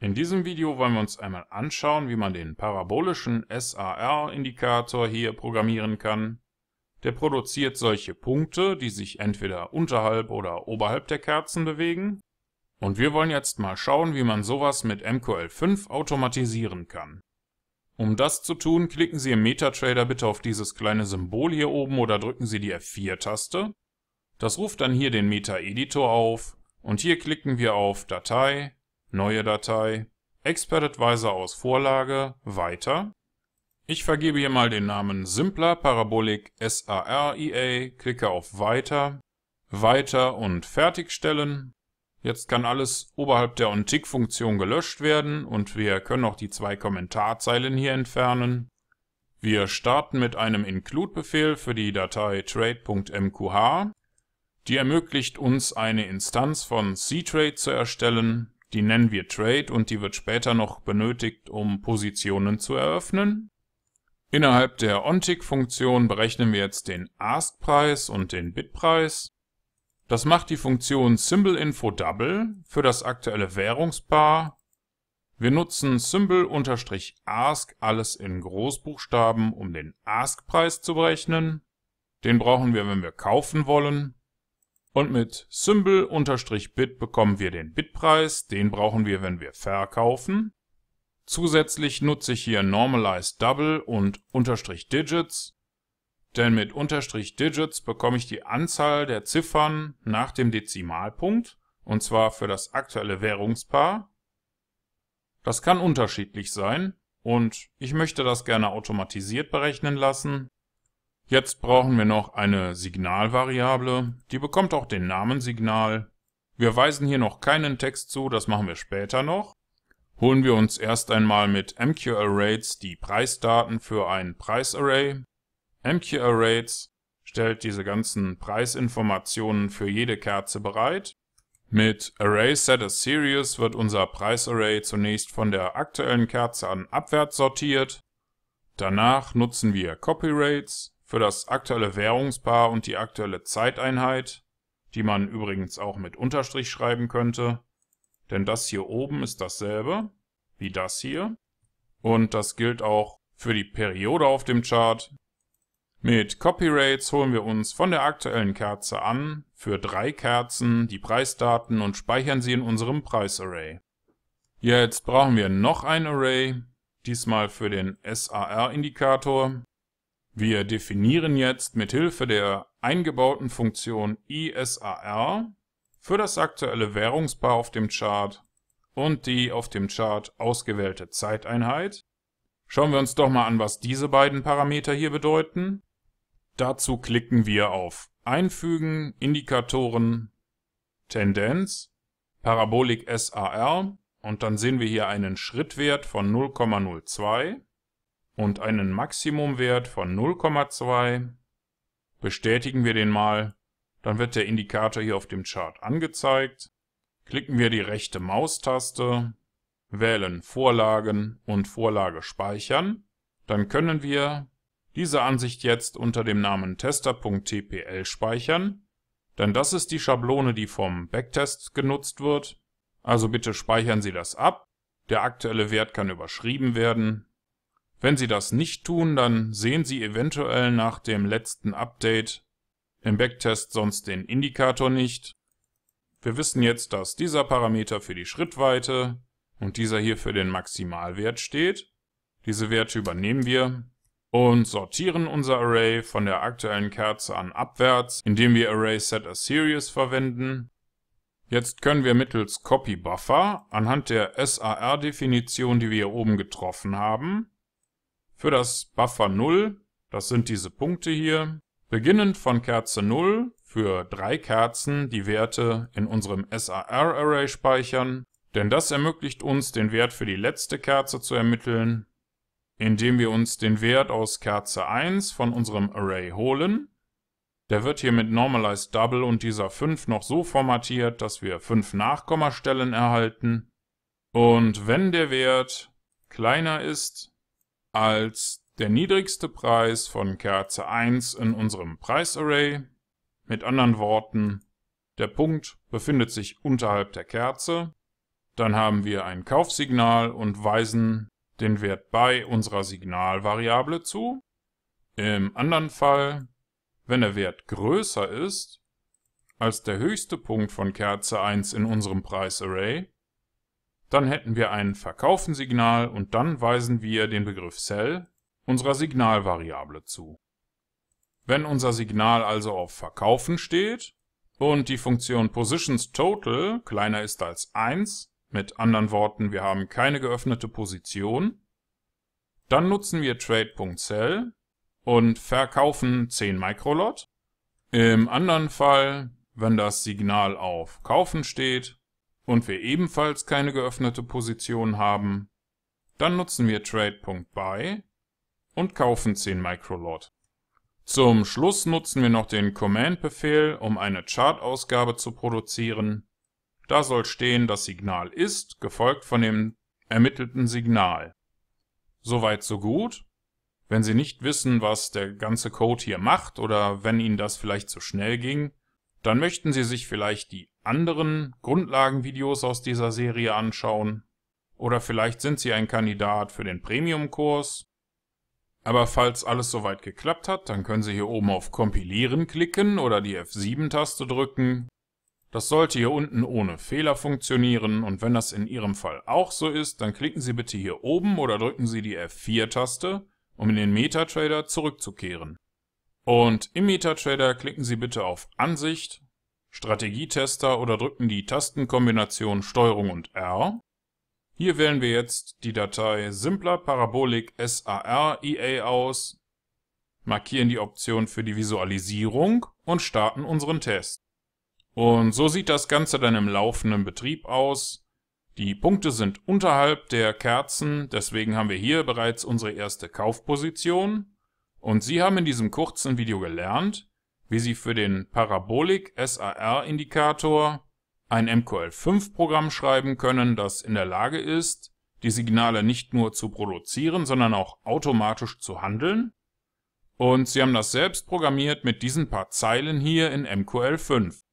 In diesem Video wollen wir uns einmal anschauen, wie man den parabolischen SAR-Indikator hier programmieren kann. Der produziert solche Punkte, die sich entweder unterhalb oder oberhalb der Kerzen bewegen. Und wir wollen jetzt mal schauen, wie man sowas mit MQL5 automatisieren kann. Um das zu tun, klicken Sie im MetaTrader bitte auf dieses kleine Symbol hier oben oder drücken Sie die F4-Taste. Das ruft dann hier den Meta-Editor auf und hier klicken wir auf Datei, Neue Datei, Expert Advisor aus Vorlage, Weiter. Ich vergebe hier mal den Namen Simpler Parabolic SARIA, klicke auf Weiter, Weiter und Fertigstellen. Jetzt kann alles oberhalb der OnTick-Funktion gelöscht werden und wir können auch die zwei Kommentarzeilen hier entfernen. Wir starten mit einem Include-Befehl für die Datei trade.mqh. Die ermöglicht uns eine Instanz von ctrade zu erstellen. Die nennen wir Trade und die wird später noch benötigt, um Positionen zu eröffnen. Innerhalb der OnTick-Funktion berechnen wir jetzt den Ask-Preis und den bit preis Das macht die Funktion SymbolInfoDouble für das aktuelle Währungspaar. Wir nutzen Symbol-Ask alles in Großbuchstaben, um den Ask-Preis zu berechnen. Den brauchen wir, wenn wir kaufen wollen. Und mit Symbol-Bit bekommen wir den Bitpreis, den brauchen wir, wenn wir verkaufen. Zusätzlich nutze ich hier Normalize Double und Digits, denn mit Digits bekomme ich die Anzahl der Ziffern nach dem Dezimalpunkt, und zwar für das aktuelle Währungspaar. Das kann unterschiedlich sein, und ich möchte das gerne automatisiert berechnen lassen, Jetzt brauchen wir noch eine Signalvariable, die bekommt auch den Namen Signal. Wir weisen hier noch keinen Text zu, das machen wir später noch. Holen wir uns erst einmal mit MQArrays die Preisdaten für ein Preisarray. MQArrays stellt diese ganzen Preisinformationen für jede Kerze bereit. Mit ArraySetAsSeries wird unser Preisarray zunächst von der aktuellen Kerze an abwärts sortiert. Danach nutzen wir CopyRates für das aktuelle Währungspaar und die aktuelle Zeiteinheit, die man übrigens auch mit Unterstrich schreiben könnte, denn das hier oben ist dasselbe wie das hier und das gilt auch für die Periode auf dem Chart. Mit Copyrates holen wir uns von der aktuellen Kerze an für drei Kerzen die Preisdaten und speichern sie in unserem Preisarray. Jetzt brauchen wir noch ein Array, diesmal für den SAR-Indikator. Wir definieren jetzt mit Hilfe der eingebauten Funktion ISAR für das aktuelle Währungspaar auf dem Chart und die auf dem Chart ausgewählte Zeiteinheit. Schauen wir uns doch mal an, was diese beiden Parameter hier bedeuten. Dazu klicken wir auf Einfügen, Indikatoren, Tendenz, Parabolik SAR und dann sehen wir hier einen Schrittwert von 0,02 und einen Maximumwert von 0,2, bestätigen wir den mal, dann wird der Indikator hier auf dem Chart angezeigt, klicken wir die rechte Maustaste, wählen Vorlagen und Vorlage speichern, dann können wir diese Ansicht jetzt unter dem Namen tester.tpl speichern, denn das ist die Schablone, die vom Backtest genutzt wird, also bitte speichern Sie das ab, der aktuelle Wert kann überschrieben werden, wenn Sie das nicht tun, dann sehen Sie eventuell nach dem letzten Update im Backtest sonst den Indikator nicht. Wir wissen jetzt, dass dieser Parameter für die Schrittweite und dieser hier für den Maximalwert steht. Diese Werte übernehmen wir und sortieren unser Array von der aktuellen Kerze an abwärts, indem wir Array Set as Series verwenden. Jetzt können wir mittels Copy Buffer anhand der SAR-Definition, die wir hier oben getroffen haben, für das Buffer 0, das sind diese Punkte hier, beginnend von Kerze 0 für drei Kerzen die Werte in unserem SAR-Array speichern, denn das ermöglicht uns, den Wert für die letzte Kerze zu ermitteln, indem wir uns den Wert aus Kerze 1 von unserem Array holen. Der wird hier mit Normalized Double und dieser 5 noch so formatiert, dass wir 5 Nachkommastellen erhalten. Und wenn der Wert kleiner ist als der niedrigste Preis von Kerze 1 in unserem Preisarray. Mit anderen Worten, der Punkt befindet sich unterhalb der Kerze. Dann haben wir ein Kaufsignal und weisen den Wert bei unserer Signalvariable zu. Im anderen Fall, wenn der Wert größer ist als der höchste Punkt von Kerze 1 in unserem Preisarray, dann hätten wir ein Verkaufen-Signal und dann weisen wir den Begriff Sell unserer Signalvariable zu. Wenn unser Signal also auf Verkaufen steht und die Funktion PositionsTotal kleiner ist als 1, mit anderen Worten, wir haben keine geöffnete Position, dann nutzen wir Trade.Sell und verkaufen 10 Microlot. Im anderen Fall, wenn das Signal auf Kaufen steht, und wir ebenfalls keine geöffnete Position haben, dann nutzen wir Trade.buy und kaufen 10 Microlot. Zum Schluss nutzen wir noch den Command-Befehl, um eine Chart-Ausgabe zu produzieren. Da soll stehen, das Signal ist, gefolgt von dem ermittelten Signal. Soweit so gut. Wenn Sie nicht wissen, was der ganze Code hier macht oder wenn Ihnen das vielleicht zu schnell ging, dann möchten Sie sich vielleicht die anderen Grundlagenvideos aus dieser Serie anschauen oder vielleicht sind Sie ein Kandidat für den Premium-Kurs. Aber falls alles soweit geklappt hat, dann können Sie hier oben auf Kompilieren klicken oder die F7-Taste drücken. Das sollte hier unten ohne Fehler funktionieren und wenn das in Ihrem Fall auch so ist, dann klicken Sie bitte hier oben oder drücken Sie die F4-Taste, um in den MetaTrader zurückzukehren. Und im MetaTrader klicken Sie bitte auf Ansicht, Strategietester oder drücken die Tastenkombination STRG und R. Hier wählen wir jetzt die Datei Simpler Parabolik SAR EA aus, markieren die Option für die Visualisierung und starten unseren Test. Und so sieht das Ganze dann im laufenden Betrieb aus. Die Punkte sind unterhalb der Kerzen, deswegen haben wir hier bereits unsere erste Kaufposition. Und Sie haben in diesem kurzen Video gelernt, wie Sie für den Parabolik-SAR-Indikator ein MQL5-Programm schreiben können, das in der Lage ist, die Signale nicht nur zu produzieren, sondern auch automatisch zu handeln. Und Sie haben das selbst programmiert mit diesen paar Zeilen hier in MQL5.